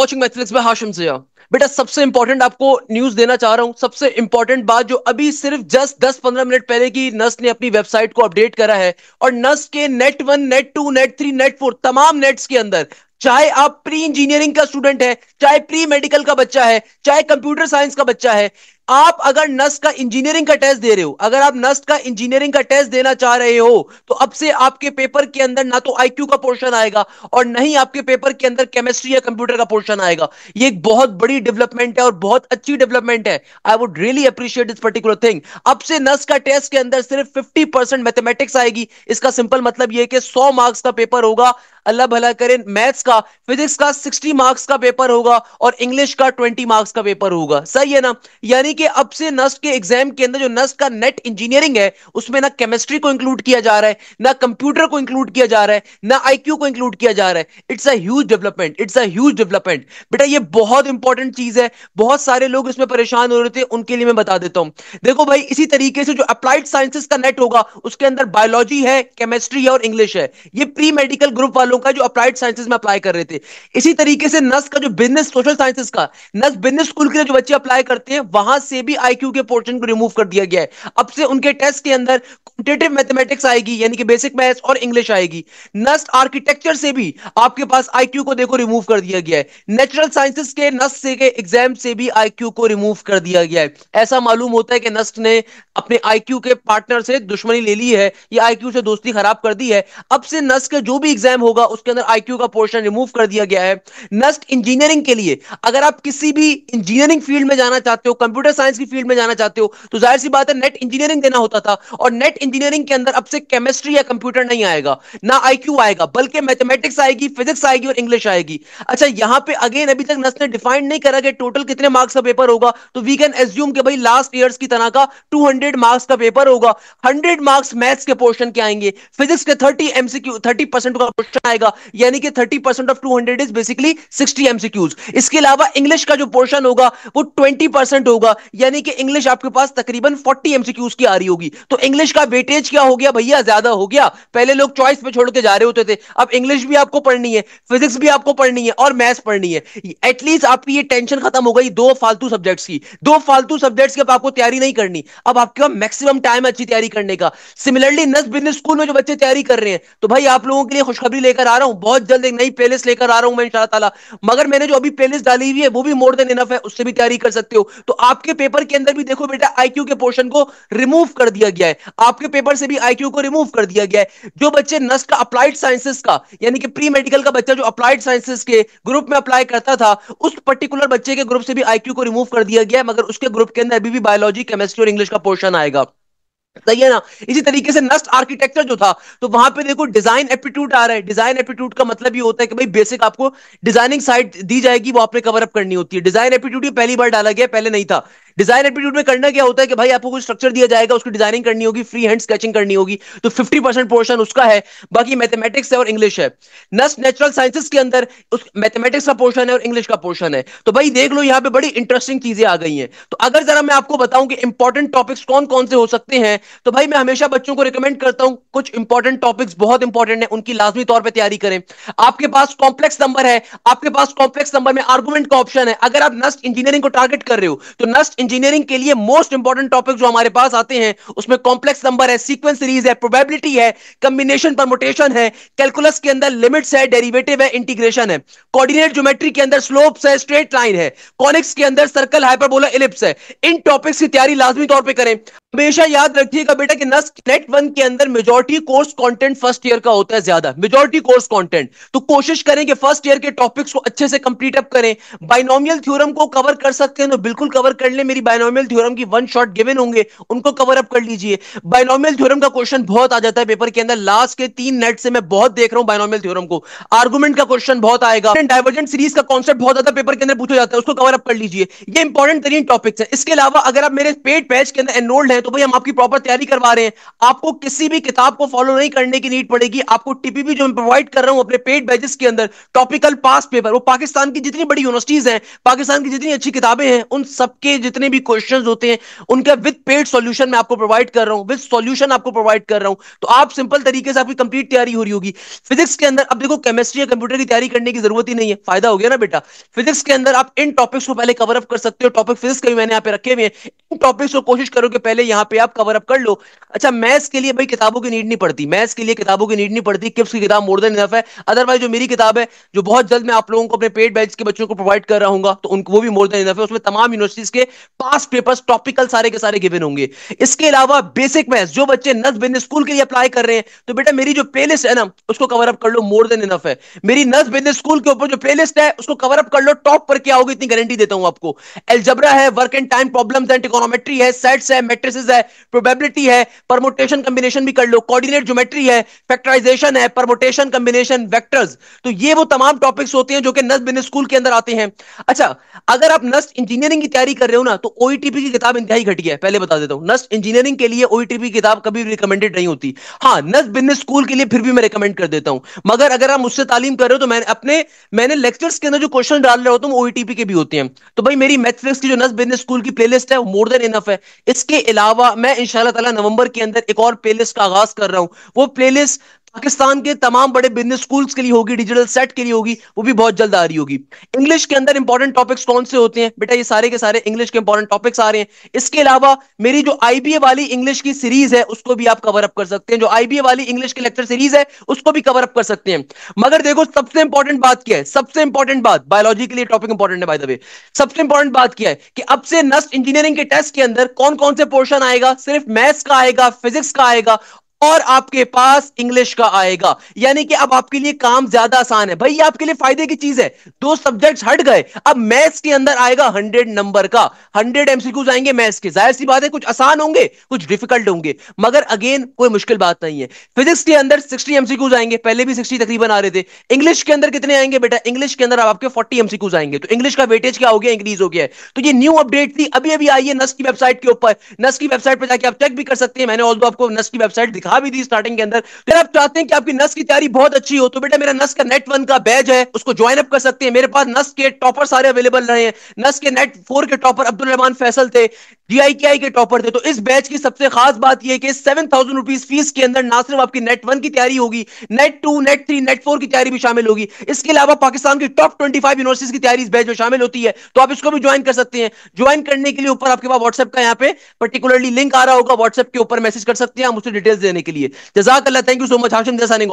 Watching मैथलिक्स में हाशिम जिया हाँ। बेटा सबसे इंपॉर्टेंट आपको न्यूज देना चाह रहा हूं सबसे इंपॉर्टेंट बात जो अभी सिर्फ जस्ट दस पंद्रह मिनट पहले की नस ने अपनी वेबसाइट को अपडेट करा है और नस के net one net two net three net four तमाम नेट्स के अंदर चाहे आप प्री इंजीनियरिंग का स्टूडेंट है चाहे प्री मेडिकल का बच्चा है चाहे कंप्यूटर साइंस का बच्चा है आप अगर नस्ट का इंजीनियरिंग का टेस्ट दे रहे हो अगर आप नस्ट का इंजीनियरिंग का टेस्ट देना चाह रहे हो तो अब से आपके पेपर के अंदर ना तो आईक्यू का पोर्शन आएगा और ना ही आपके पेपर के अंदर केमिस्ट्री या कंप्यूटर का पोर्शन आएगा ये एक बहुत बड़ी डेवलपमेंट है और बहुत अच्छी डेवलपमेंट है I would really appreciate this particular thing अब से नस्ट का टेस्ट के अंदर सिर्फ फिफ्टी परसेंट मैथमेटिक्स आएगी इसका सिंपल मतलब यह कि सौ मार्क्स का पेपर होगा अल्लाह भला करें मैथ्स का फिजिक्स का सिक्सटी मार्क्स का पेपर होगा और इंग्लिश का ट्वेंटी मार्क्स का पेपर होगा सही है ना यानी यानी कि अब से नस्ट के एग्जाम के अंदर जो नस्ट का नेट इंजीनियरिंग है उसमें ना केमिस्ट्री को इंक्लूड किया जा रहा है ना कंप्यूटर को इंक्लूड किया जा रहा है ना आईक्यू को इंक्लूड किया जा रहा है it's as development it's as development बेटा ये बहुत इंपॉर्टेंट चीज है बहुत सारे लोग इसमें परेशान हो रहे थे उनके लिए मैं बता देता हूं देखो भाई इसी तरीके से जो अप्लाइड साइंसेस का नेट होगा उसके अंदर बायोलॉजी है केमिस्ट्री है और इंग्लिश है ये प्री मेडिकल ग्रुप वालों का जो अप्लाइड साइंसेस में अप्लाई कर रहे थे इसी तरीके से नस का जो बिजनेस सोशल साइंसेस का नस बिजनेस स्कूल के जो बच्चे अप्लाई करते हैं वहां से भी आई क्यू के पोर्शन को रिमूव कर दिया गया है अब से उनके टेस्ट के अंदर क्वांटिटेटिव मैथमेटिक्स आएगी यानी कि बेसिक मैथ्स और इंग्लिश आएगी नस्ट आर्किटेक्चर से भी आपके पास आई क्यू को देखो रिमूव कर दिया गया है नेचुरल साइंसेस के नस्ट से के एग्जाम से भी आई क्यू को रिमूव कर दिया गया है ऐसा मालूम होता है कि नस्ट ने अपने आई क्यू के पार्टनर से दुश्मनी ले ली है या आई क्यू से दोस्ती खराब कर दी है अब से नस्ट का जो भी एग्जाम होगा उसके अंदर आई क्यू का पोर्शन रिमूव कर दिया गया है नस्ट इंजीनियरिंग के लिए अगर आप किसी भी इंजीनियरिंग फील्ड में जाना चाहते हो कंप्यूटर साइंस की फील्ड में जाना चाहते हो तो जाहिर सी बात है नेट इंजीनियरिंग देना होता था और नेट इंजीनियरिंग के अंदर अब से केमिस्ट्री या कंप्यूटर नहीं आएगा ना आई आएगा बल्कि मैथमेटिक्स आएगी फिजिक्स आएगी और इंग्लिश आएगी अच्छा यहाँ पे अगेन अभी तक नस्ट ने डिफाइन नहीं करा कि टोटल कितने मार्क्स का पेपर होगा तो वी कैन एज्यूम के भाई लास्ट ईयर्स की तरह का टू मार्क्स का पेपर होगा हंड्रेड मार्क्स मैथ्स के पोर्शन के आएंगे फिजिक्स के थर्टी एमसीक्यू थर्टी परसेंट का पोर्शन आएगा यानी कि thirty percent of two hundred is basically sixty MCQs इसके अलावा इंग्लिश का जो पोर्शन होगा वो ट्वेंटी परसेंट होगा यानी कि इंग्लिश आपके पास तकरीबन 40 एमसीक्यूज की आ रही होगी तो इंग्लिश का वेटेज क्या हो गया भैया ज्यादा हो गया पहले लोग चॉइस पे छोड़ के जा रहे होते थे अब इंग्लिश भी आपको पढ़नी है फिजिक्स भी आपको पढ़नी है और मैथ्स पढ़नी है एटलीस्ट आपकी ये टेंशन खत्म हो गई दो फालतू सब्जेक्ट्स की दो फालतू सब्जेक्ट्स की आपको तैयारी नहीं करनी अब आपके पास मैक्सिमम टाइम है अच्छी तैयारी करने का सिमिलरली नस बिजनेस स्कूल में जो बच्चे तैयारी कर रहे हैं तो भाई आप लोगों के लिए खुशखबरी लेकर आ रहा हूं बहुत जल्द एक नई पेलिस लेकर आ रहा हूं मैं इन मगर मैंने जो अभी पेलिस डाली हुई है वो भी मोर देन इनफ है उससे भी तैयारी कर सकते हो तो आपके पेपर के अंदर भी देखो बेटा आईक्यू के पोर्शन को रिमूव कर दिया गया है आपके पेपर से भी आईक्यू को रिमूव कर दिया गया है जो बच्चे नस्ट का अप्लाइड साइंसेस का यानी कि प्री मेडिकल का बच्चा जो अप्लाइड साइंसेस के ग्रुप में अप्लाई करता था उस पर्टिकुलर बच्चे के ग्रुप से भी आईक्यू को रिमूव कर दिया गया है मगर उसके ग्रुप के अंदर अभी भी बायोलॉजी केमिस्ट्री और इंग्लिश का पोर्शन आएगा सही है ना इसी तरीके से नस्ट आर्किटेक्चर जो था तो वहां पे देखो डिजाइन एप्टीट्यूड आ रहा है डिजाइन एप्टीट्यूड का मतलब ये होता है कि भाई बेसिक आपको डिजाइनिंग साइड दी जाएगी वो आपने कवर अप करनी होती है डिजाइन एप्टीट्यूड ये पहली बार डाला गया पहले नहीं था डिजाइन एप्टीट्यूड में करना क्या होता है कि भाई आपको कुछ स्ट्रक्चर दिया जाएगा उसकी डिजाइनिंग करनी होगी फ्री हैंड स्केचिंग करनी होगी तो फिफ्टी परसेंट पोर्शन उसका है बाकी मैथमेटिक्स है और इंग्लिश है नस्ट नेचुरल साइंसेस के अंदर उस मैथमेटिक्स का पोर्शन है और इंग्लिश का पोर्शन है तो भाई देख लो यहाँ पे बड़ी इंटरेस्टिंग चीजें आ गई हैं तो अगर जरा मैं आपको बताऊं कि इंपॉर्टेंट टॉपिक्स कौन कौन से हो सकते हैं तो भाई मैं हमेशा बच्चों को रिकमेंड करता हूँ कुछ इंपॉर्टेंट टॉपिक्स बहुत इंपॉर्टेंट है उनकी लाजमी तौर पर तैयारी करें आपके पास कॉम्प्लेक्स नंबर है आपके पास कॉम्प्लेक्स नंबर में आर्गूमेंट का ऑप्शन है अगर आप नस्ट इंजीनियरिंग को टारगेट कर रहे हो तो नस्ट इंजीनियरिंग के लिए मोस्ट इंपॉर्टेंट टॉपिक जो हमारे पास आते हैं उसमें कॉम्प्लेक्स नंबर है सीक्वेंस सीरीज है प्रोबेबिलिटी है कम्बिनेशन परमोटेशन है कैलकुलस के अंदर लिमिट्स है डेरिवेटिव है इंटीग्रेशन है कोऑर्डिनेट ज्योमेट्री के अंदर स्लोप्स है स्ट्रेट लाइन है कॉनिक्स के अंदर सर्कल हाइपरबोला इलिप्स है इन टॉपिक्स की तैयारी लाजमी तौर पर करें हमेशा याद रखिएगा बेटा कि नस्ट नेट वन के अंदर majority course content first year का होता है ज्यादा मेजोरिटी कोर्स कंटेंट तो कोशिश करें कि फर्स्ट ईयर के टॉपिक्स को अच्छे से कंप्लीट अप करें बाइनोमियल थ्योरम को कवर कर सकते हैं तो बिल्कुल कवर कर ले मेरी बाइनोमियल थ्योरम की वन शॉट गिवन होंगे उनको कवर अप कर लीजिए बाइनोमियल थ्योरम का क्वेश्चन बहुत आ जाता है पेपर के अंदर लास्ट के तीन नेट से मैं बहुत देख रहा हूं बाइनोमियल थ्योरम को आर्गूमेंट का क्वेश्चन बहुत आएगा डाइवर्जेंट सीरीज का कॉन्सेप्ट बहुत ज्यादा पेपर के अंदर पूछा जाता है उसको कवर अप कर लीजिए ये इंपॉर्टेंट तरीन टॉपिक्स है इसके अलावा अगर आप मेरे पेड पेज के अंदर एनरोल्ड हैं तो भाई हम आपकी प्रॉपर तैयारी करवा रहे हैं आपको किसी भी किताब को फॉलो नहीं करने की नीड पड़ेगी आपको टीपीपी जो मैं प्रोवाइड कर रहा हूं अपने पेड बैजेस के अंदर टॉपिकल पास पेपर वो पाकिस्तान की जितनी बड़ी यूनिवर्सिटीज हैं पाकिस्तान की जितनी अच्छी किताबें हैं उन सबके जितने भी क्वेश्चन होते हैं उनका विद पेड सोल्यूशन मैं आपको प्रोवाइड कर रहा हूँ विद सोल्यूशन आपको प्रोवाइड कर रहा हूँ तो आप सिंपल तरीके से आपकी कंप्लीट तैयारी हो रही होगी फिजिक्स के अंदर अब देखो केमिस्ट्री या कंप्यूटर की तैयारी करने की जरूरत ही नहीं है फायदा हो गया ना बेटा फिजिक्स के अंदर आप इन टॉपिक्स को पहले कवर अप कर सकते हो टॉपिक फिजिक्स के भी मैंने यहाँ पे रखे हुए हैं इन टॉपिक्स को कोशिश करो कि पहले यहाँ पे आप कवर अप कर लो अच्छा मैथ्स के लिए भाई किताबों की नीड नहीं पड़ती मैथ्स के लिए किताबों की नीड नहीं पड़ती किप्स की किताब मोर देन इनफ है अदरवाइज जो मेरी किताब है जो बहुत जल्द मैं आप लोगों को अपने पेड बैच के बच्चों को प्रोवाइड कर रहा हूँ तो उनको वो भी मोर देन इनफ है उसमें तमाम यूनिवर्सिटीज के पास पेपर्स टॉपिकल सारे के सारे गिवन होंगे इसके अलावा बेसिक मैथ्स जो बच्चे नर्स बिजनेस स्कूल के लिए अप्लाई कर रहे हैं तो बेटा मेरी जो प्लेलिस्ट है ना उसको कवर अप कर लो मोर देन इनफ है मेरी नर्स बिजनेस स्कूल के ऊपर जो प्लेलिस्ट है उसको कवर अप कर लो टॉप पर क्या होगी इतनी गारंटी देता हूं आपको एल्जबरा है work and time problems and econometry है सेट्स है मैट्रिक्स बेसिस है प्रोबेबिलिटी है परमोटेशन कॉम्बिनेशन भी कर लो कोऑर्डिनेट ज्योमेट्री है फैक्टराइजेशन है परमोटेशन कॉम्बिनेशन वेक्टर्स तो ये वो तमाम टॉपिक्स होते हैं जो कि नस्ट बिजनेस स्कूल के अंदर आते हैं अच्छा अगर आप नस्ट इंजीनियरिंग की तैयारी कर रहे हो ना तो ओईटीपी e की किताब इंतहाई घटी है पहले बता देता हूं नस्ट इंजीनियरिंग के लिए ओईटीपी e की किताब कभी रिकमेंडेड नहीं होती हाँ नस्ट बिजनेस स्कूल के लिए फिर भी मैं रिकमेंड कर देता हूं मगर अगर आप मुझसे तालीम कर रहे हो तो मैंने अपने मैंने लेक्चर्स के अंदर जो क्वेश्चन डाल रहे होते हैं ओईटीपी के भी होते हैं तो भाई मेरी मैथ्स की जो नस्ट बिजनेस स्कूल की प्लेलिस्ट है वो मोर देन इनफ है इसके अलावा अलावा मैं इन ताला नवंबर के अंदर एक और प्लेलिस्ट का आगाज कर रहा हूँ वो प्लेलिस्ट पाकिस्तान के तमाम बड़े बिजनेस स्कूल्स के लिए होगी डिजिटल सेट के लिए होगी वो भी बहुत जल्द आ रही होगी इंग्लिश के अंदर इंपॉर्टेंट टॉपिक्स कौन से होते हैं बेटा ये सारे के सारे इंग्लिश के इंपॉर्टेंट टॉपिक्स आ रहे हैं इसके अलावा मेरी जो आईबीए वाली इंग्लिश की सीरीज है उसको भी आप कवर अप कर सकते हैं जो आईबीए वाली इंग्लिश की लेक्चर सीरीज है उसको भी कवर अप कर सकते हैं मगर देखो सबसे इंपॉर्टेंट बात क्या है सबसे इंपॉर्टेंट बात बायोलॉजी के लिए टॉपिक इंपॉर्टेंट है बाई द वे सबसे इंपॉर्टेंट बात क्या है कि अब से नस्ट इंजीनियरिंग के टेस्ट के अंदर कौन कौन से पोर्शन आएगा सिर्फ मैथ्स का आएगा फिजिक्स का आएगा और आपके पास इंग्लिश का आएगा यानी कि अब आपके लिए काम ज्यादा आसान है भाई ये आपके लिए फायदे की चीज है दो सब्जेक्ट्स हट गए अब मैथ्स के अंदर आएगा हंड्रेड नंबर का हंड्रेड एमसीक्यूज आएंगे मैथ्स के जाहिर सी बात है कुछ आसान होंगे कुछ डिफिकल्ट होंगे मगर अगेन कोई मुश्किल बात नहीं है फिजिक्स के अंदर सिक्सटी एमसीक्यूज आएंगे पहले भी सिक्सटी तकरीबन आ रहे थे इंग्लिश के अंदर कितने आएंगे बेटा इंग्लिश के अंदर आपके फोर्टी एमसीक्यूज आएंगे तो इंग्लिश का वेटेज क्या हो गया इंक्रीज हो गया है तो ये न्यू अपडेट थी अभी अभी आई है नस की वेबसाइट के ऊपर नस की वेबसाइट पर जाकर आप चेक भी कर सकते हैं मैंने आपको नस की वेबसाइट दिखा दिखा भी दी स्टार्टिंग के अंदर फिर आप चाहते हैं कि आपकी नस की तैयारी बहुत अच्छी हो तो बेटा मेरा नस का नेट वन का बैज है उसको ज्वाइन अप कर सकते हैं मेरे पास नस के टॉपर सारे अवेलेबल रहे हैं नस के नेट फोर के टॉपर अब्दुल रहमान फैसल थे डीआईटीआई के टॉपर थे तो इस बैच की सबसे खास बात यह कि सेवन थाउजेंड रुपीज फीस के अंदर ना सिर्फ आपकी नेट वन की तैयारी होगी NET two net three net four की तैयारी भी शामिल होगी इसके अलावा पाकिस्तान की टॉप ट्वेंटी फाइव यूनिवर्सिटीज की तैयारी इस बैच में शामिल होती है तो आप इसको भी ज्वाइन कर सकते हैं ज्वाइन करने के लिए ऊपर आपके पास व्हाट्सएप का यहाँ पे पर्टिकुलरली लिंक आ रहा होगा व्हाट्सएप के ऊपर मैसेज कर सकते हैं हम उसे डिटेल्स देने के लिए जजाक अल्लाह thank you so much Hashim जैसा